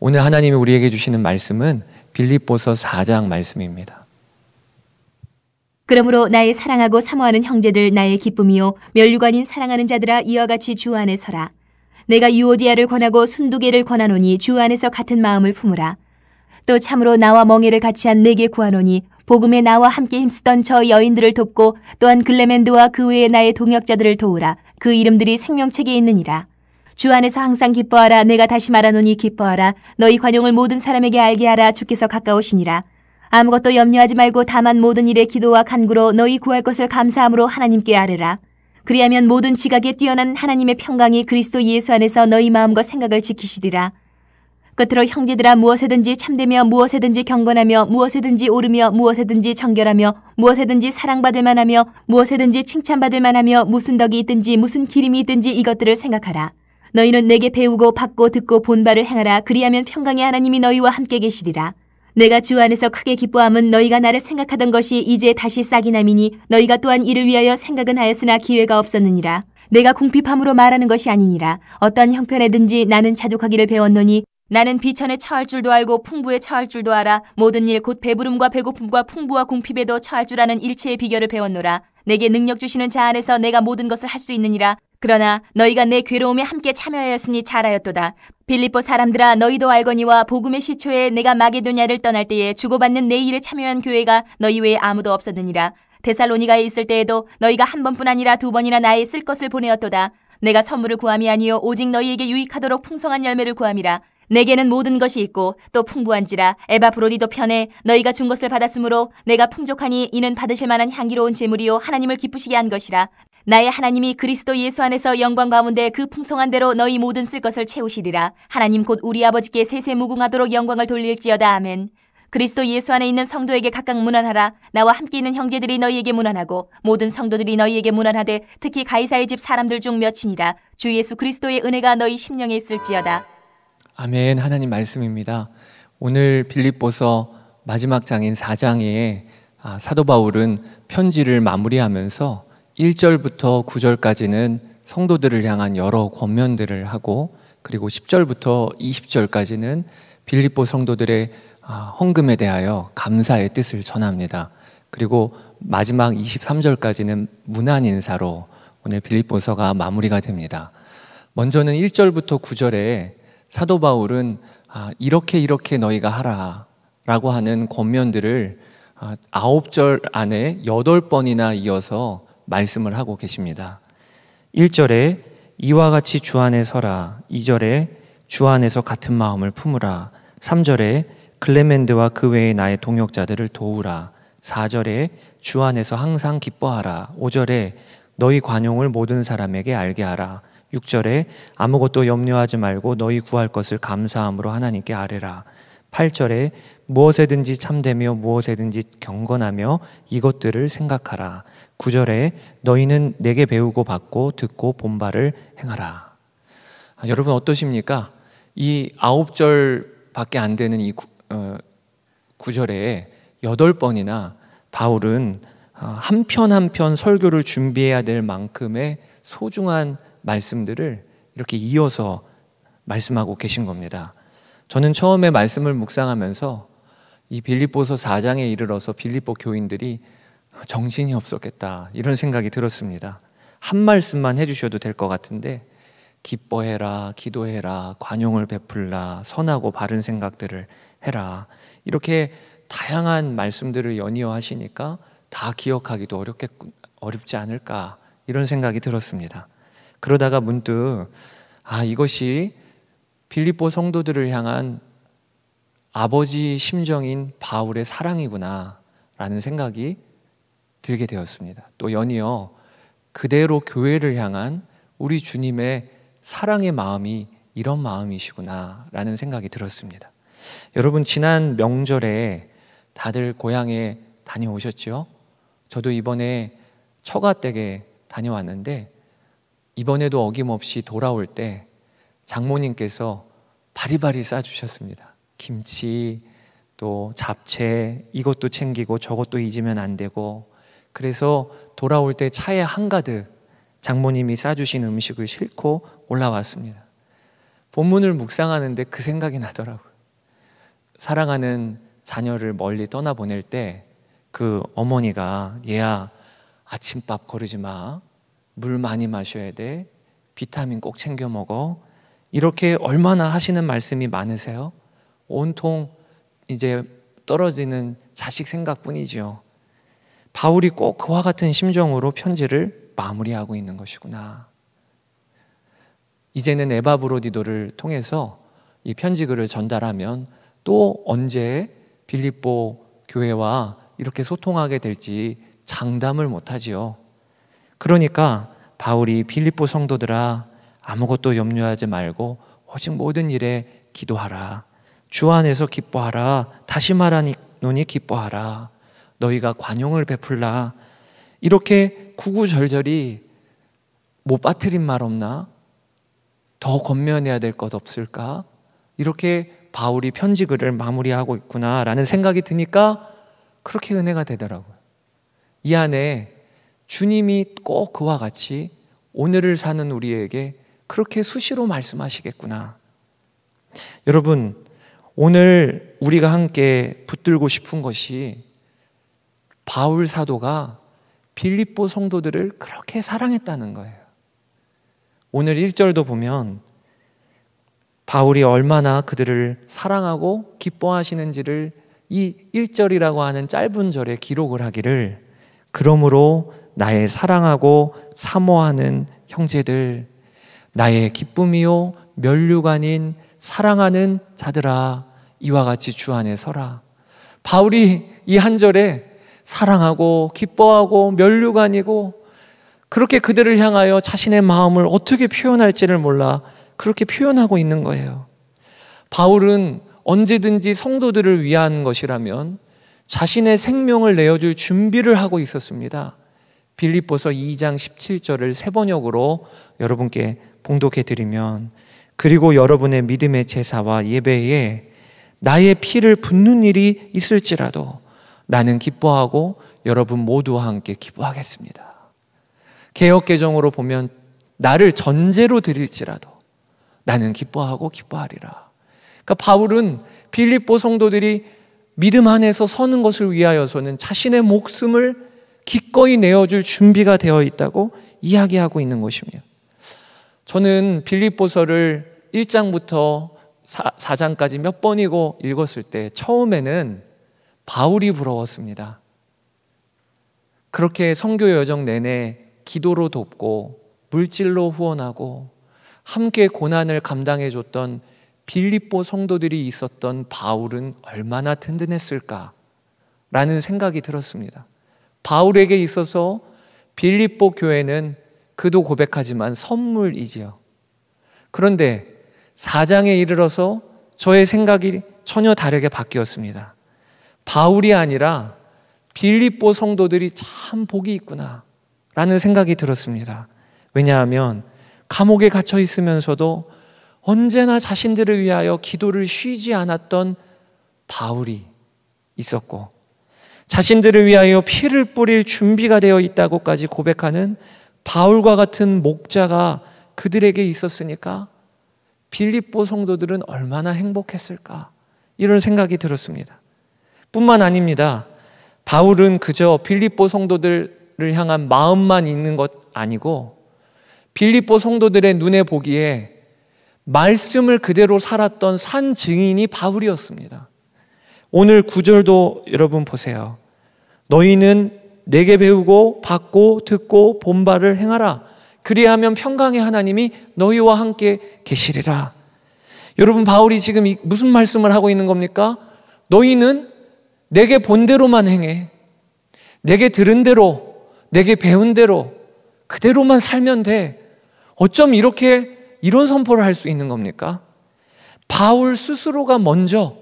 오늘 하나님이 우리에게 주시는 말씀은 빌립보서 4장 말씀입니다. 그러므로 나의 사랑하고 사모하는 형제들 나의 기쁨이요 면류관인 사랑하는 자들아 이와 같이 주 안에 서라. 내가 유오디아를 권하고 순두개를 권하노니 주 안에서 같은 마음을 품으라. 또 참으로 나와 멍에를 같이 한 내게 구하노니 복음에 나와 함께 힘쓰던 저 여인들을 돕고 또한 글레멘드와 그 외의 나의 동역자들을 도우라. 그 이름들이 생명책에 있느니라. 주 안에서 항상 기뻐하라 내가 다시 말하노니 기뻐하라 너희 관용을 모든 사람에게 알게 하라 주께서 가까우시니라 아무것도 염려하지 말고 다만 모든 일에 기도와 간구로 너희 구할 것을 감사함으로 하나님께 아뢰라 그리하면 모든 지각에 뛰어난 하나님의 평강이 그리스도 예수 안에서 너희 마음과 생각을 지키시리라 끝으로 형제들아 무엇에든지 참되며 무엇에든지 경건하며 무엇에든지 오르며 무엇에든지 정결하며 무엇에든지 사랑받을 만하며 무엇에든지 칭찬받을 만하며 무슨 덕이 있든지 무슨 기림이 있든지 이것들을 생각하라. 너희는 내게 배우고 받고 듣고 본바를 행하라. 그리하면 평강의 하나님이 너희와 함께 계시리라. 내가 주 안에서 크게 기뻐함은 너희가 나를 생각하던 것이 이제 다시 싹이 남이니 너희가 또한 이를 위하여 생각은 하였으나 기회가 없었느니라. 내가 궁핍함으로 말하는 것이 아니니라. 어떤 형편에든지 나는 자족하기를 배웠노니 나는 비천에 처할 줄도 알고 풍부에 처할 줄도 알아 모든 일 곧 배부름과 배고픔과 풍부와 궁핍에도 처할 줄 아는 일체의 비결을 배웠노라 내게 능력 주시는 자 안에서 내가 모든 것을 할 수 있느니라 그러나 너희가 내 괴로움에 함께 참여하였으니 잘하였도다. 빌립보 사람들아 너희도 알거니와 복음의 시초에 내가 마게도냐를 떠날 때에 주고받는 내 일에 참여한 교회가 너희 외에 아무도 없었느니라. 데살로니가에 있을 때에도 너희가 한 번뿐 아니라 두 번이나 나의 쓸 것을 보내었도다. 내가 선물을 구함이 아니요 오직 너희에게 유익하도록 풍성한 열매를 구함이라. 내게는 모든 것이 있고 또 풍부한지라 에바 브로디도 편해 너희가 준 것을 받았으므로 내가 풍족하니 이는 받으실 만한 향기로운 제물이요 하나님을 기쁘시게 한 것이라 나의 하나님이 그리스도 예수 안에서 영광 가운데 그 풍성한 대로 너희 모든 쓸 것을 채우시리라. 하나님 곧 우리 아버지께 세세무궁하도록 영광을 돌릴지어다. 아멘. 그리스도 예수 안에 있는 성도에게 각각 문안하라. 나와 함께 있는 형제들이 너희에게 문안하고 모든 성도들이 너희에게 문안하되 특히 가이사의 집 사람들 중몇인이라주 예수 그리스도의 은혜가 너희 심령에 있을지어다. 아멘. 하나님 말씀입니다. 오늘 빌립보서 마지막 장인 4장에 아, 사도 바울은 편지를 마무리하면서 1절부터 9절까지는 성도들을 향한 여러 권면들을 하고 그리고 10절부터 20절까지는 빌립보 성도들의 아, 헌금에 대하여 감사의 뜻을 전합니다. 그리고 마지막 23절까지는 문안 인사로 오늘 빌립보서가 마무리가 됩니다. 먼저는 1절부터 9절에 사도 바울은 아, 이렇게 이렇게 너희가 하라 라고 하는 권면들을 아절 안에 여 번이나 이어서 말씀을 하고 계십니다. 1절에 이와 같이 주 안에 서라. 2절에 주 안에서 같은 마음을 품으라. 3절에 글레멘드와 그 외의 나의 동역자들을 도우라. 4절에 주 안에서 항상 기뻐하라. 5절에 너희 관용을 모든 사람에게 알게 하라. 6절에 아무것도 염려하지 말고 너희 구할 것을 감사함으로 하나님께 아뢰라. 8절에 무엇에든지 참되며 무엇에든지 경건하며 이것들을 생각하라. 구절에 너희는 내게 배우고 받고 듣고 본바를 행하라. 아, 여러분 어떠십니까? 이 아홉 절밖에 안 되는 이 구, 어, 구절에 여덟 번이나 바울은 아, 한편 한편 설교를 준비해야 될 만큼의 소중한 말씀들을 이렇게 이어서 말씀하고 계신 겁니다. 저는 처음에 말씀을 묵상하면서 이 빌립보서 4장에 이르러서 빌립보 교인들이 정신이 없었겠다 이런 생각이 들었습니다. 한 말씀만 해주셔도 될 것 같은데 기뻐해라, 기도해라, 관용을 베풀라, 선하고 바른 생각들을 해라 이렇게 다양한 말씀들을 연이어 하시니까 다 기억하기도 어렵겠 어렵지 않을까 이런 생각이 들었습니다. 그러다가 문득 아 이것이 빌립보 성도들을 향한 아버지 심정인 바울의 사랑이구나 라는 생각이 들게 되었습니다. 또 연이어 그대로 교회를 향한 우리 주님의 사랑의 마음이 이런 마음이시구나 라는 생각이 들었습니다. 여러분, 지난 명절에 다들 고향에 다녀오셨죠? 저도 이번에 처가댁에 다녀왔는데 이번에도 어김없이 돌아올 때 장모님께서 바리바리 싸주셨습니다. 김치 또 잡채 이것도 챙기고 저것도 잊으면 안 되고 그래서 돌아올 때 차에 한가득 장모님이 싸주신 음식을 싣고 올라왔습니다. 본문을 묵상하는데 그 생각이 나더라고요. 사랑하는 자녀를 멀리 떠나보낼 때 그 어머니가 얘야 아침밥 거르지 마. 물 많이 마셔야 돼. 비타민 꼭 챙겨 먹어. 이렇게 얼마나 하시는 말씀이 많으세요? 온통 이제 떨어지는 자식 생각뿐이지요. 바울이 꼭 그와 같은 심정으로 편지를 마무리하고 있는 것이구나. 이제는 에바브로디도를 통해서 이 편지글을 전달하면 또 언제 빌립보 교회와 이렇게 소통하게 될지 장담을 못하지요. 그러니까 바울이 빌립보 성도들아 아무것도 염려하지 말고 오직 모든 일에 기도하라. 주 안에서 기뻐하라. 다시 말하노니 기뻐하라. 너희가 관용을 베풀라. 이렇게 구구절절히못 빠뜨린 말 없나? 더 건면해야 될 것 없을까? 이렇게 바울이 편지 글을 마무리하고 있구나라는 생각이 드니까 그렇게 은혜가 되더라고요. 이 안에 주님이 꼭 그와 같이 오늘을 사는 우리에게 그렇게 수시로 말씀하시겠구나. 여러분, 오늘 우리가 함께 붙들고 싶은 것이 바울 사도가 빌립보 성도들을 그렇게 사랑했다는 거예요. 오늘 1절도 보면 바울이 얼마나 그들을 사랑하고 기뻐하시는지를 이 1절이라고 하는 짧은 절에 기록을 하기를 그러므로 나의 사랑하고 사모하는 형제들 나의 기쁨이요 면류관인 사랑하는 자들아 이와 같이 주 안에 서라. 바울이 이 한절에 사랑하고 기뻐하고 면류관이고 그렇게 그들을 향하여 자신의 마음을 어떻게 표현할지를 몰라 그렇게 표현하고 있는 거예요. 바울은 언제든지 성도들을 위한 것이라면 자신의 생명을 내어줄 준비를 하고 있었습니다. 빌립보서 2장 17절을 세 번역으로 여러분께 봉독해 드리면 그리고 여러분의 믿음의 제사와 예배에 나의 피를 붓는 일이 있을지라도 나는 기뻐하고 여러분 모두와 함께 기뻐하겠습니다. 개혁개정으로 보면 나를 전제로 드릴지라도 나는 기뻐하고 기뻐하리라. 그러니까 바울은 빌립보 성도들이 믿음 안에서 서는 것을 위하여서는 자신의 목숨을 기꺼이 내어줄 준비가 되어 있다고 이야기하고 있는 것입니다. 저는 빌립보서를 1장부터 4, 장까지몇 번이고 읽었을 때 처음에는 바울이 부러웠습니다. 그렇게 성교 여정 내내 기도로 돕고 물질로 후원하고 함께 고난을 감당해 줬던 빌립보 성도들이 있었던 바울은 얼마나 든든했을까라는 생각이 들었습니다. 바울에게 있어서 빌립보 교회는 그도 고백하지만 선물이지요. 그런데 4장에 이르러서 저의 생각이 전혀 다르게 바뀌었습니다. 바울이 아니라 빌립보 성도들이 참 복이 있구나 라는 생각이 들었습니다. 왜냐하면 감옥에 갇혀 있으면서도 언제나 자신들을 위하여 기도를 쉬지 않았던 바울이 있었고 자신들을 위하여 피를 뿌릴 준비가 되어 있다고까지 고백하는 바울과 같은 목자가 그들에게 있었으니까 빌립보 성도들은 얼마나 행복했을까 이런 생각이 들었습니다. 뿐만 아닙니다. 바울은 그저 빌립보 성도들을 향한 마음만 있는 것 아니고 빌립보 성도들의 눈에 보기에 말씀을 그대로 살았던 산 증인이 바울이었습니다. 오늘 구절도 여러분 보세요. 너희는 내게 배우고 받고 듣고 본바를 행하라. 그리하면 평강의 하나님이 너희와 함께 계시리라. 여러분 바울이 지금 무슨 말씀을 하고 있는 겁니까? 너희는 내게 본대로만 행해. 내게 들은 대로, 내게 배운 대로, 그대로만 살면 돼. 어쩜 이렇게 이런 선포를 할 수 있는 겁니까? 바울 스스로가 먼저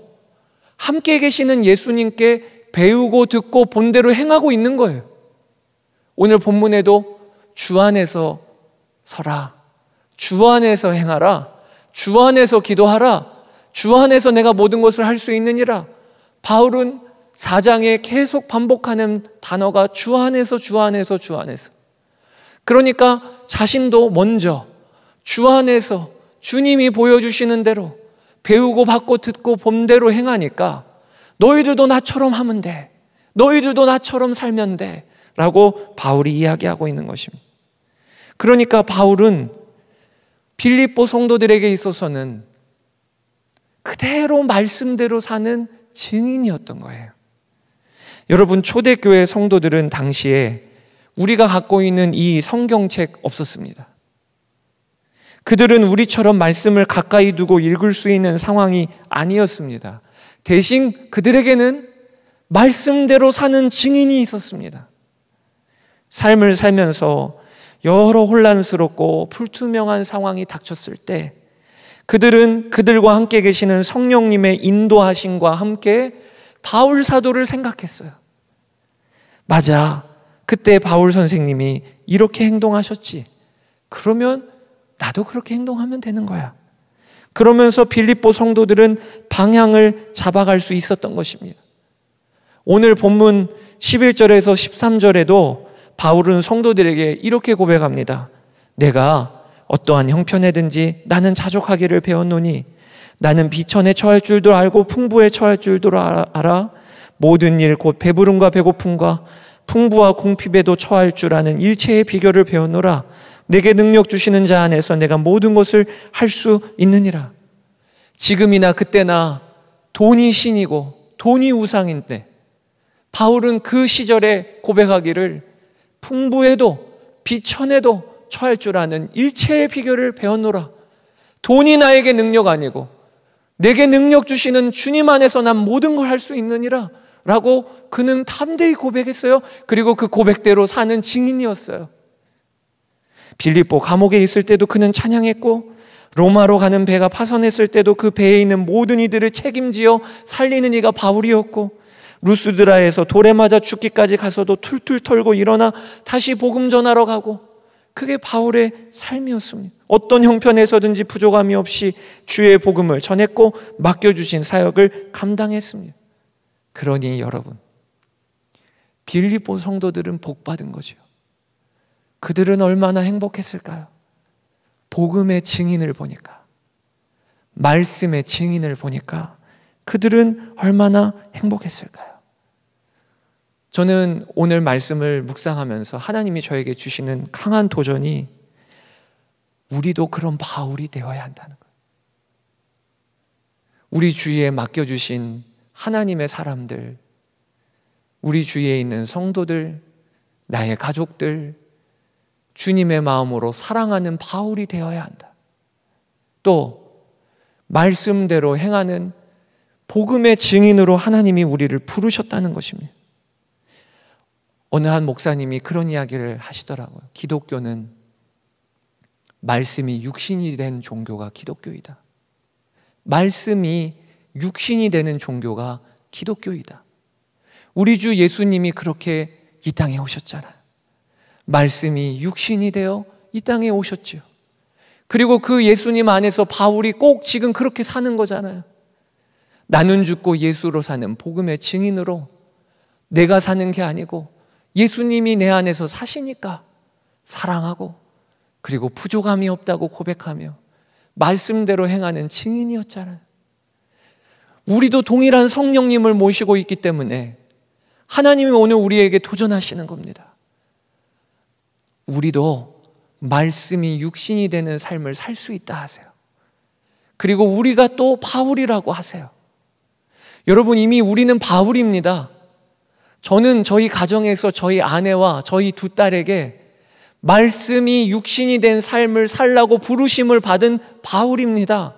함께 계시는 예수님께 배우고 듣고 본대로 행하고 있는 거예요. 오늘 본문에도 주 안에서 서라. 주 안에서 행하라. 주 안에서 기도하라. 주 안에서 내가 모든 것을 할 수 있느니라. 바울은 사장에 계속 반복하는 단어가 주 안에서 주 안에서 주 안에서. 그러니까 자신도 먼저 주 안에서 주님이 보여주시는 대로 배우고 받고 듣고 본대로 행하니까 너희들도 나처럼 하면 돼. 너희들도 나처럼 살면 돼. 라고 바울이 이야기하고 있는 것입니다. 그러니까 바울은 빌립보 성도들에게 있어서는 그대로 말씀대로 사는 증인이었던 거예요. 여러분, 초대교회 성도들은 당시에 우리가 갖고 있는 이 성경책 없었습니다. 그들은 우리처럼 말씀을 가까이 두고 읽을 수 있는 상황이 아니었습니다. 대신 그들에게는 말씀대로 사는 증인이 있었습니다. 삶을 살면서 여러 혼란스럽고 불투명한 상황이 닥쳤을 때 그들은 그들과 함께 계시는 성령님의 인도하심과 함께 바울 사도를 생각했어요. 맞아. 그때 바울 선생님이 이렇게 행동하셨지. 그러면 나도 그렇게 행동하면 되는 거야. 그러면서 빌립보 성도들은 방향을 잡아갈 수 있었던 것입니다. 오늘 본문 11절에서 13절에도 바울은 성도들에게 이렇게 고백합니다. 내가 어떠한 형편에든지 나는 자족하기를 배웠노니 나는 비천에 처할 줄도 알고 풍부에 처할 줄도 알아 모든 일 곧 배부름과 배고픔과 풍부와 궁핍에도 처할 줄 아는 일체의 비결을 배웠노라 내게 능력 주시는 자 안에서 내가 모든 것을 할 수 있느니라. 지금이나 그때나 돈이 신이고 돈이 우상인데 바울은 그 시절에 고백하기를 풍부해도 비천해도 처할 줄 아는 일체의 비결을 배웠노라. 돈이 나에게 능력 아니고 내게 능력 주시는 주님 안에서 난 모든 걸 할 수 있느니라. 라고 그는 담대히 고백했어요. 그리고 그 고백대로 사는 증인이었어요. 빌립보 감옥에 있을 때도 그는 찬양했고 로마로 가는 배가 파선했을 때도 그 배에 있는 모든 이들을 책임지어 살리는 이가 바울이었고 루스드라에서 돌에 맞아 죽기까지 가서도 툴툴 털고 일어나 다시 복음 전하러 가고 그게 바울의 삶이었습니다. 어떤 형편에서든지 부족함이 없이 주의 복음을 전했고 맡겨주신 사역을 감당했습니다. 그러니 여러분 빌립보 성도들은 복 받은 거죠. 그들은 얼마나 행복했을까요? 복음의 증인을 보니까, 말씀의 증인을 보니까 그들은 얼마나 행복했을까요? 저는 오늘 말씀을 묵상하면서 하나님이 저에게 주시는 강한 도전이 우리도 그런 바울이 되어야 한다는 거예요. 우리 주위에 맡겨주신 하나님의 사람들, 우리 주위에 있는 성도들, 나의 가족들, 주님의 마음으로 사랑하는 바울이 되어야 한다. 또 말씀대로 행하는 복음의 증인으로 하나님이 우리를 부르셨다는 것입니다. 어느 한 목사님이 그런 이야기를 하시더라고요. 기독교는 말씀이 육신이 된 종교가 기독교이다. 말씀이 육신이 되는 종교가 기독교이다. 우리 주 예수님이 그렇게 이 땅에 오셨잖아. 말씀이 육신이 되어 이 땅에 오셨지요. 그리고 그 예수님 안에서 바울이 꼭 지금 그렇게 사는 거잖아요. 나는 죽고 예수로 사는 복음의 증인으로 내가 사는 게 아니고 예수님이 내 안에서 사시니까 사랑하고 그리고 부족함이 없다고 고백하며 말씀대로 행하는 증인이었잖아요. 우리도 동일한 성령님을 모시고 있기 때문에 하나님이 오늘 우리에게 도전하시는 겁니다. 우리도 말씀이 육신이 되는 삶을 살 수 있다 하세요. 그리고 우리가 또 바울이라고 하세요. 여러분 이미 우리는 바울입니다. 저는 저희 가정에서 저희 아내와 저희 두 딸에게 말씀이 육신이 된 삶을 살라고 부르심을 받은 바울입니다.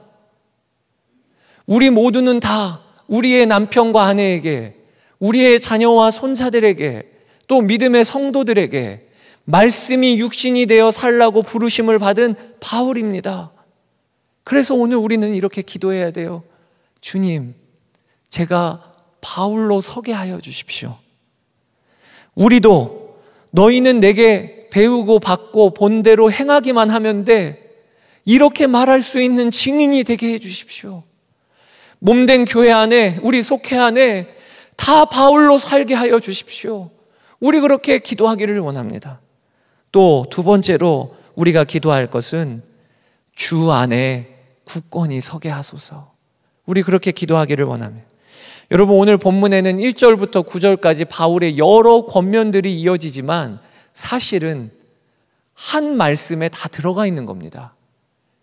우리 모두는 다 우리의 남편과 아내에게, 우리의 자녀와 손자들에게, 또 믿음의 성도들에게 말씀이 육신이 되어 살라고 부르심을 받은 바울입니다. 그래서 오늘 우리는 이렇게 기도해야 돼요. 주님, 제가 바울로 서게 하여 주십시오. 우리도 너희는 내게 배우고 받고 본대로 행하기만 하면 돼. 이렇게 말할 수 있는 증인이 되게 해 주십시오. 몸된 교회 안에, 우리 속회 안에 다 바울로 살게 하여 주십시오. 우리 그렇게 기도하기를 원합니다. 또두 번째로 우리가 기도할 것은 주 안에 국권이 서게 하소서. 우리 그렇게 기도하기를 원합니다. 여러분 오늘 본문에는 1절부터 9절까지 바울의 여러 권면들이 이어지지만 사실은 한 말씀에 다 들어가 있는 겁니다.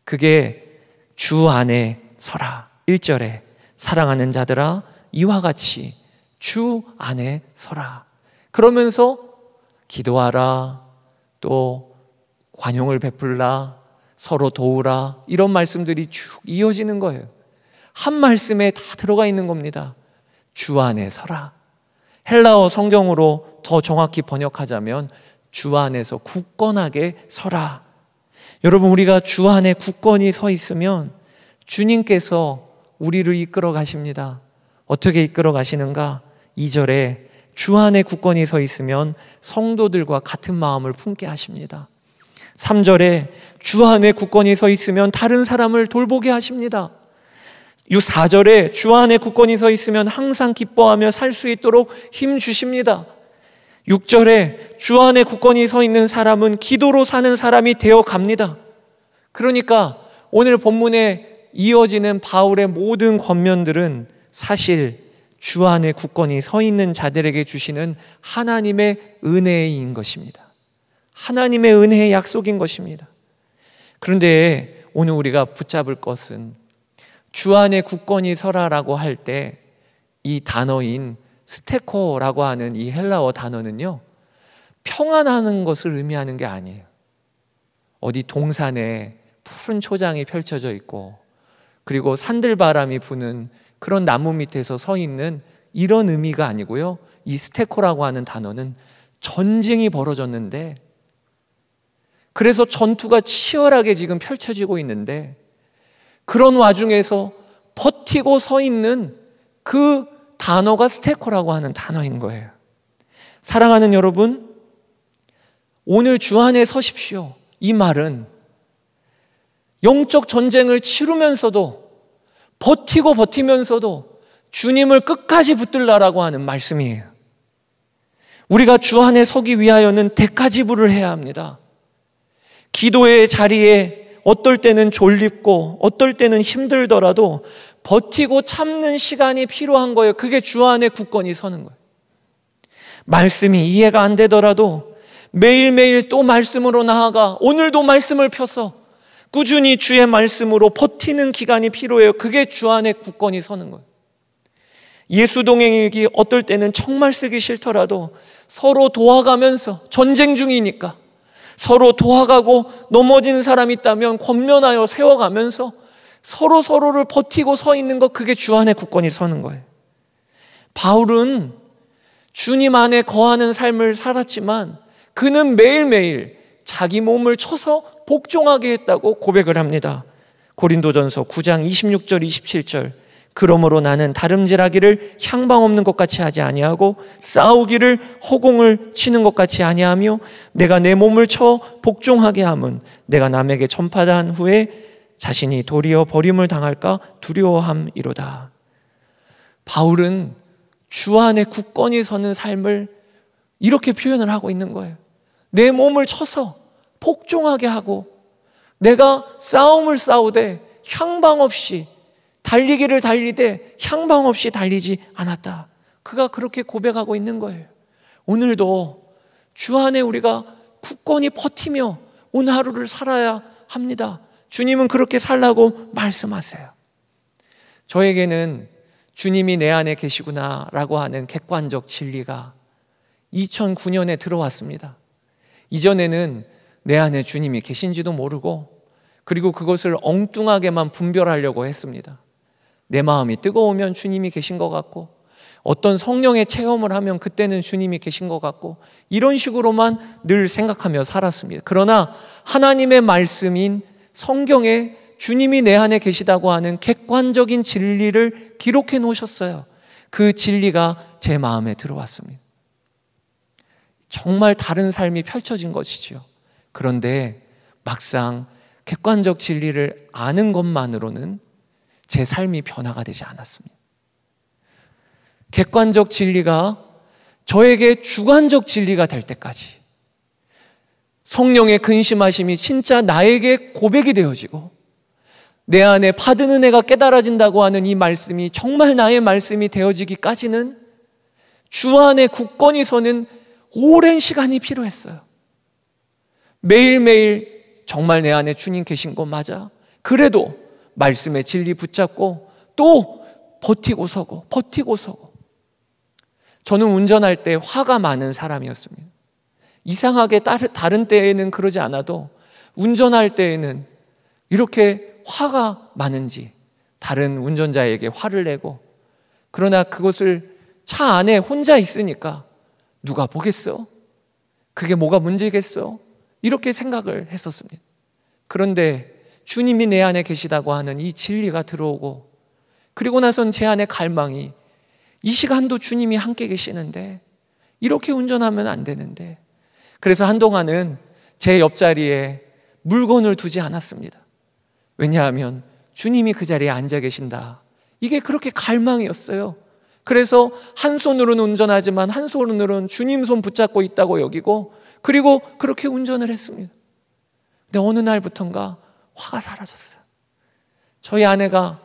그게 주 안에 서라. 1절에 사랑하는 자들아 이와 같이 주 안에 서라. 그러면서 기도하라, 또 관용을 베풀라, 서로 도우라, 이런 말씀들이 쭉 이어지는 거예요. 한 말씀에 다 들어가 있는 겁니다. 주 안에 서라. 헬라어 성경으로 더 정확히 번역하자면 주 안에서 굳건하게 서라. 여러분, 우리가 주 안에 굳건히 서 있으면 주님께서 우리를 이끌어 가십니다. 어떻게 이끌어 가시는가? 2절에 주 안에 굳건히 서 있으면 성도들과 같은 마음을 품게 하십니다. 3절에 주 안에 굳건히 서 있으면 다른 사람을 돌보게 하십니다. 4절에 주 안에 굳건히 서 있으면 항상 기뻐하며 살 수 있도록 힘 주십니다. 6절에 주 안에 굳건히 서 있는 사람은 기도로 사는 사람이 되어 갑니다. 그러니까 오늘 본문에 이어지는 바울의 모든 권면들은 사실 주 안에 굳건히 서 있는 자들에게 주시는 하나님의 은혜인 것입니다. 하나님의 은혜의 약속인 것입니다. 그런데 오늘 우리가 붙잡을 것은 주 안에 굳건히 서라라고 할 때 이 단어인 스테코라고 하는 이 헬라어 단어는요, 평안하는 것을 의미하는 게 아니에요. 어디 동산에 푸른 초장이 펼쳐져 있고, 그리고 산들바람이 부는 그런 나무 밑에서 서 있는 이런 의미가 아니고요. 이 스테코라고 하는 단어는 전쟁이 벌어졌는데 그래서 전투가 치열하게 지금 펼쳐지고 있는데 그런 와중에서 버티고 서 있는 그 단어가 스테코라고 하는 단어인 거예요. 사랑하는 여러분, 오늘 주 안에 서십시오. 이 말은 영적 전쟁을 치르면서도 버티고 버티면서도 주님을 끝까지 붙들라라고 하는 말씀이에요. 우리가 주 안에 서기 위하여는 대가지불을 해야 합니다. 기도의 자리에 어떨 때는 졸립고 어떨 때는 힘들더라도 버티고 참는 시간이 필요한 거예요. 그게 주 안에 굳건히 서는 거예요. 말씀이 이해가 안 되더라도 매일매일 또 말씀으로 나아가 오늘도 말씀을 펴서 꾸준히 주의 말씀으로 버티는 기간이 필요해요. 그게 주 안에 굳건히 서는 거예요. 예수 동행일기 어떨 때는 정말 쓰기 싫더라도 서로 도와가면서 전쟁 중이니까 서로 도와가고 넘어진 사람 있다면 권면하여 세워가면서 서로 서로를 버티고 서 있는 것 그게 주 안에 굳건히 서는 거예요. 바울은 주님 안에 거하는 삶을 살았지만 그는 매일매일 자기 몸을 쳐서 복종하게 했다고 고백을 합니다. 고린도전서 9장 26절 27절 그러므로 나는 다름질하기를 향방 없는 것 같이 하지 아니하고 싸우기를 허공을 치는 것 같이 아니하며 내가 내 몸을 쳐 복종하게 함은 내가 남에게 전파한 후에 자신이 도리어 버림을 당할까 두려워함이로다. 바울은 주 안에 굳건히 서는 삶을 이렇게 표현을 하고 있는 거예요. 내 몸을 쳐서 복종하게 하고 내가 싸움을 싸우되 향방 없이 달리기를 달리되 향방 없이 달리지 않았다. 그가 그렇게 고백하고 있는 거예요. 오늘도 주 안에 우리가 굳건히 버티며 오늘 하루를 살아야 합니다. 주님은 그렇게 살라고 말씀하세요. 저에게는 주님이 내 안에 계시구나라고 하는 객관적 진리가 2009년에 들어왔습니다. 이전에는 내 안에 주님이 계신지도 모르고 그리고 그것을 엉뚱하게만 분별하려고 했습니다. 내 마음이 뜨거우면 주님이 계신 것 같고 어떤 성령의 체험을 하면 그때는 주님이 계신 것 같고 이런 식으로만 늘 생각하며 살았습니다. 그러나 하나님의 말씀인 성경에 주님이 내 안에 계시다고 하는 객관적인 진리를 기록해 놓으셨어요. 그 진리가 제 마음에 들어왔습니다. 정말 다른 삶이 펼쳐진 것이지요. 그런데 막상 객관적 진리를 아는 것만으로는 제 삶이 변화가 되지 않았습니다. 객관적 진리가 저에게 주관적 진리가 될 때까지 성령의 근심하심이 진짜 나에게 고백이 되어지고 내 안에 파드는 애가 깨달아진다고 하는 이 말씀이 정말 나의 말씀이 되어지기까지는 주 안에 굳건히 서는 오랜 시간이 필요했어요. 매일매일 정말 내 안에 주님 계신 건 맞아. 그래도 말씀의 진리 붙잡고 또 버티고 서고 버티고 서고. 저는 운전할 때 화가 많은 사람이었습니다. 이상하게 다른 때에는 그러지 않아도 운전할 때에는 이렇게 화가 많은지 다른 운전자에게 화를 내고 그러나 그것을 차 안에 혼자 있으니까 누가 보겠어? 그게 뭐가 문제겠어? 이렇게 생각을 했었습니다. 그런데 주님이 내 안에 계시다고 하는 이 진리가 들어오고 그리고 나선 제 안에 갈망이 이 시간도 주님이 함께 계시는데 이렇게 운전하면 안 되는데 그래서 한동안은 제 옆자리에 물건을 두지 않았습니다. 왜냐하면 주님이 그 자리에 앉아 계신다. 이게 그렇게 갈망이었어요. 그래서 한 손으로는 운전하지만 한 손으로는 주님 손 붙잡고 있다고 여기고 그리고 그렇게 운전을 했습니다. 근데 어느 날부턴가 화가 사라졌어요. 저희 아내가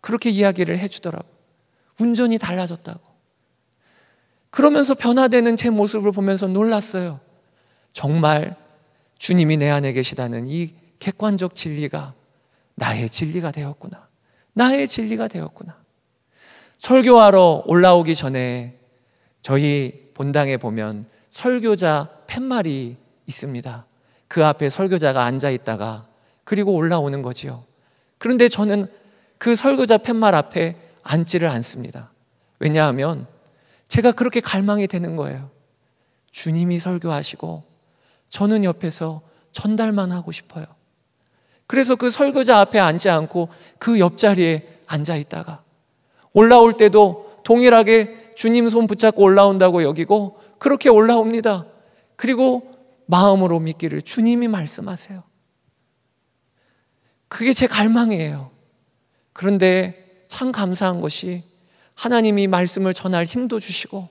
그렇게 이야기를 해주더라고. 운전이 달라졌다고. 그러면서 변화되는 제 모습을 보면서 놀랐어요. 정말 주님이 내 안에 계시다는 이 객관적 진리가 나의 진리가 되었구나. 나의 진리가 되었구나. 설교하러 올라오기 전에 저희 본당에 보면 설교자 팻말이 있습니다. 그 앞에 설교자가 앉아 있다가 그리고 올라오는 거지요. 그런데 저는 그 설교자 팻말 앞에 앉지를 않습니다. 왜냐하면 제가 그렇게 갈망이 되는 거예요. 주님이 설교하시고 저는 옆에서 전달만 하고 싶어요. 그래서 그 설교자 앞에 앉지 않고 그 옆자리에 앉아 있다가 올라올 때도 동일하게 주님 손 붙잡고 올라온다고 여기고 그렇게 올라옵니다. 그리고 마음으로 믿기를 주님이 말씀하세요. 그게 제 갈망이에요. 그런데 참 감사한 것이 하나님이 말씀을 전할 힘도 주시고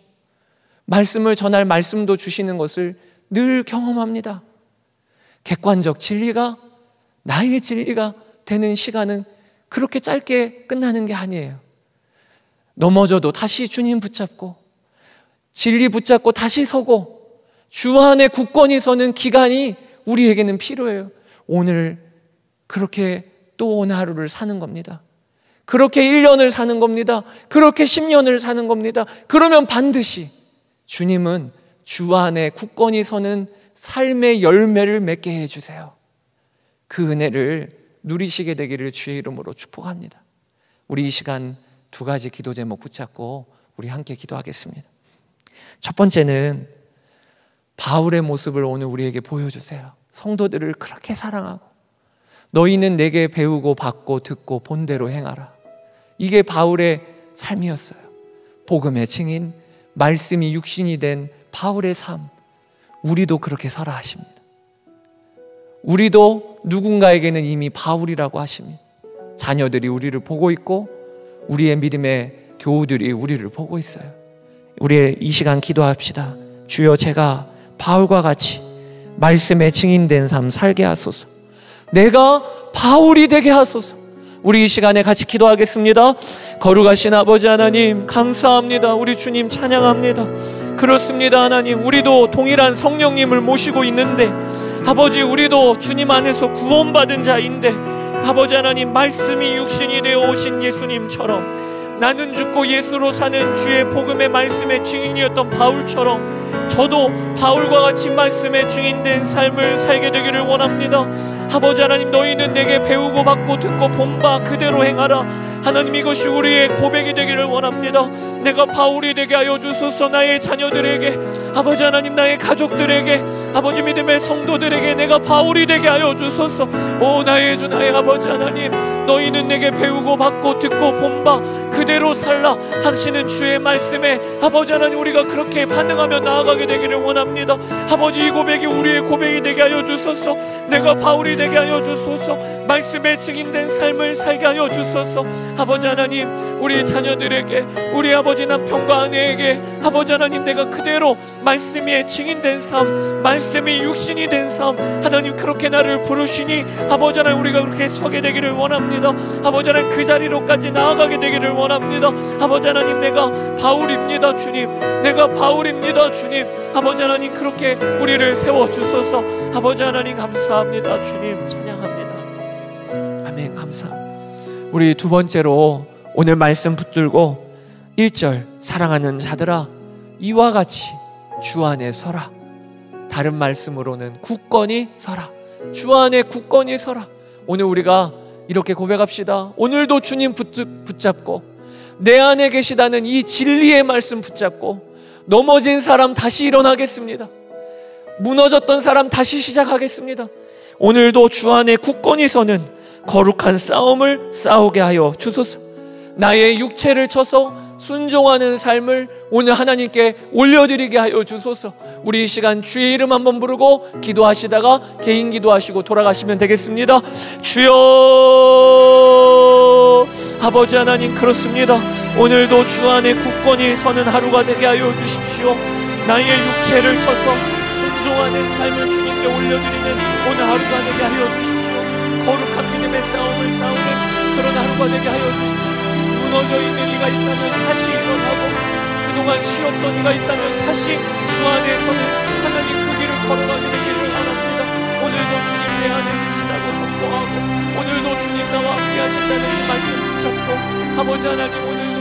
말씀을 전할 말씀도 주시는 것을 늘 경험합니다. 객관적 진리가 나의 진리가 되는 시간은 그렇게 짧게 끝나는 게 아니에요. 넘어져도 다시 주님 붙잡고 진리 붙잡고 다시 서고 주 안에 굳건히 서는 기간이 우리에게는 필요해요. 오늘 그렇게 또 오늘 하루를 사는 겁니다. 그렇게 1년을 사는 겁니다. 그렇게 10년을 사는 겁니다. 그러면 반드시 주님은 주 안에 굳건히 서는 삶의 열매를 맺게 해주세요. 그 은혜를 누리시게 되기를 주의 이름으로 축복합니다. 우리 이 시간 두 가지 기도 제목 붙잡고 우리 함께 기도하겠습니다. 첫 번째는 바울의 모습을 오늘 우리에게 보여주세요. 성도들을 그렇게 사랑하고 너희는 내게 배우고 받고 듣고 본대로 행하라. 이게 바울의 삶이었어요. 복음의 증인, 말씀이 육신이 된 바울의 삶. 우리도 그렇게 살아 하십니다. 우리도 누군가에게는 이미 바울이라고 하십니다. 자녀들이 우리를 보고 있고 우리의 믿음의 교우들이 우리를 보고 있어요. 우리의 이 시간 기도합시다. 주여 제가 바울과 같이 말씀에 증인된 삶 살게 하소서. 내가 바울이 되게 하소서. 우리 이 시간에 같이 기도하겠습니다. 거룩하신 아버지 하나님, 감사합니다. 우리 주님 찬양합니다. 그렇습니다. 하나님, 우리도 동일한 성령님을 모시고 있는데, 아버지, 우리도 주님 안에서 구원받은 자인데, 아버지 하나님 말씀이 육신이 되어 오신 예수님처럼 나는 죽고 예수로 사는 주의 복음의 말씀의 증인이었던 바울처럼 저도 바울과 같이 말씀의 증인된 삶을 살게 되기를 원합니다. 아버지 하나님 너희는 내게 배우고 받고 듣고 본 바 그대로 행하라. 하나님 이것이 우리의 고백이 되기를 원합니다. 내가 바울이 되게 하여 주소서 나의 자녀들에게 아버지 하나님 나의 가족들에게 아버지 믿음의 성도들에게 내가 바울이 되게 하여 주소서 오 나의 주 나의 아버지 하나님 너희는 내게 배우고 받고 듣고 본 바 그대로 살라 하시는 주의 말씀에 아버지 하나님 우리가 그렇게 반응하며 나아가게 되기를 원합니다. 아버지 이 고백이 우리의 고백이 되게 하여 주소서 내가 바울이 되게 하여 주소서 말씀에 증인된 삶을 살게 하여 주소서 아버지 하나님 우리 자녀들에게 우리 아버지 남편과 아내에게 아버지 하나님 내가 그대로 말씀의 증인된 삶 말씀이 육신이 된 삶 하나님 그렇게 나를 부르시니 아버지 하나님 우리가 그렇게 서게 되기를 원합니다 아버지 하나님 그 자리로까지 나아가게 되기를 원합니다 아버지 하나님 내가 바울입니다 주님 내가 바울입니다 주님 아버지 하나님 그렇게 우리를 세워주소서 아버지 하나님 감사합니다 주님 찬양합니다 아멘 감사합니다 우리 두 번째로 오늘 말씀 붙들고 1절 사랑하는 자들아 이와 같이 주 안에 서라 다른 말씀으로는 굳건히 서라 주 안에 굳건히 서라 오늘 우리가 이렇게 고백합시다 오늘도 주님 붙잡고 내 안에 계시다는 이 진리의 말씀 붙잡고 넘어진 사람 다시 일어나겠습니다 무너졌던 사람 다시 시작하겠습니다 오늘도 주 안에 굳건히 서는 거룩한 싸움을 싸우게 하여 주소서. 나의 육체를 쳐서 순종하는 삶을 오늘 하나님께 올려드리게 하여 주소서. 우리 시간 주의 이름 한번 부르고 기도하시다가 개인 기도하시고 돌아가시면 되겠습니다. 주여 아버지 하나님 그렇습니다. 오늘도 주 안에 굳건히 서는 하루가 되게 하여 주십시오. 나의 육체를 쳐서 순종하는 삶을 주님께 올려드리는 오늘 하루가 되게 하여 주십시오. 거룩한 믿음의 싸움을 싸우는 그런 하루가 되게 하여 주십시오. 무너져 있는 이가 있다면 다시 일어나고 그동안 쉬었던 이가 있다면 다시 주 안에서는 하나님 그 길을 걸어가게 되기를 바랍니다. 오늘도 주님 내 안에 계시다고 선포하고 오늘도 주님 나와 함께 하신다는 이 말씀 붙잡고 아버지 하나님 오늘도